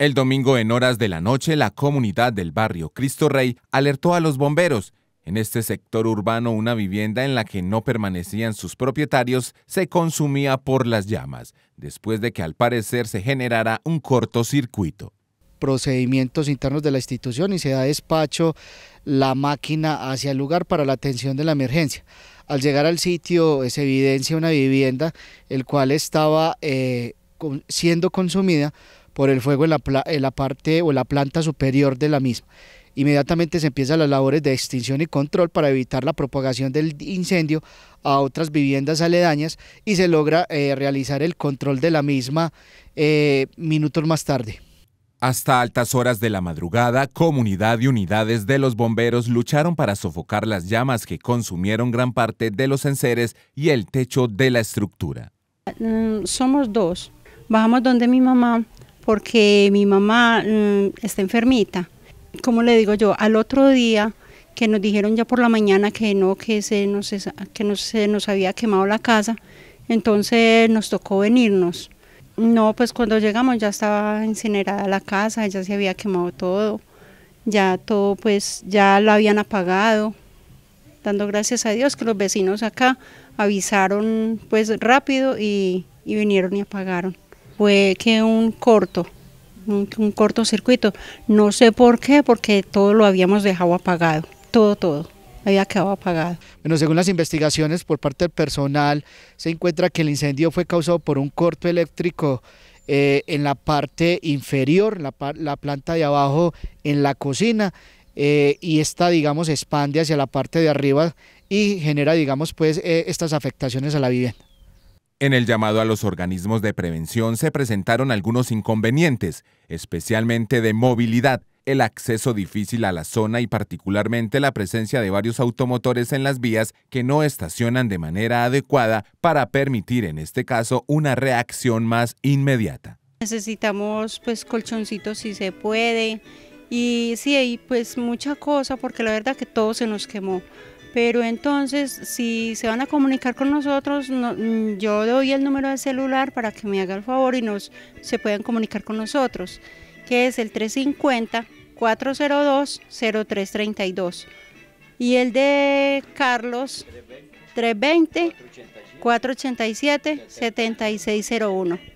El domingo en horas de la noche, la comunidad del barrio Cristo Rey alertó a los bomberos. En este sector urbano, una vivienda en la que no permanecían sus propietarios se consumía por las llamas, después de que al parecer se generara un cortocircuito procedimientos internos de la institución y se da despacho la máquina hacia el lugar para la atención de la emergencia. Al llegar al sitio eh, se evidencia una vivienda el cual estaba eh, siendo consumida por el fuego en la, parte o la planta superior de la misma. Inmediatamente se empiezan las labores de extinción y control para evitar la propagación del incendio a otras viviendas aledañas y se logra eh, realizar el control de la misma eh, minutos más tarde. Hasta altas horas de la madrugada, comunidad y unidades de los bomberos lucharon para sofocar las llamas que consumieron gran parte de los enseres y el techo de la estructura. Mm, somos dos. Bajamos donde mi mamá porque mi mamá mm, está enfermita. Como le digo yo, al otro día que nos dijeron ya por la mañana que no, que se nos, que nos, se nos había quemado la casa, entonces nos tocó venirnos. No, pues cuando llegamos ya estaba incinerada la casa, ya se había quemado todo, ya todo pues ya lo habían apagado, dando gracias a Dios que los vecinos acá avisaron pues rápido y vinieron y apagaron fue que un corto, un, corto cortocircuito. No sé por qué, porque todo lo habíamos dejado apagado, todo, todo había quedado apagado. Bueno, según las investigaciones por parte del personal, se encuentra que el incendio fue causado por un corto eléctrico eh, en la parte inferior, la, planta de abajo en la cocina, eh, y esta, digamos, expande hacia la parte de arriba y genera, digamos, pues eh, estas afectaciones a la vivienda. En el llamado a los organismos de prevención se presentaron algunos inconvenientes, especialmente de movilidad, el acceso difícil a la zona y particularmente la presencia de varios automotores en las vías que no estacionan de manera adecuada para permitir en este caso una reacción más inmediata. Necesitamos pues colchoncitos si se puede y sí, y pues mucha cosa porque la verdad que todo se nos quemó. Pero entonces, si se van a comunicar con nosotros, mm, yo doy el número de celular para que me haga el favor y nos se puedan comunicar con nosotros, que es el 350-402-0332. Y el de Carlos, 320-487-7601.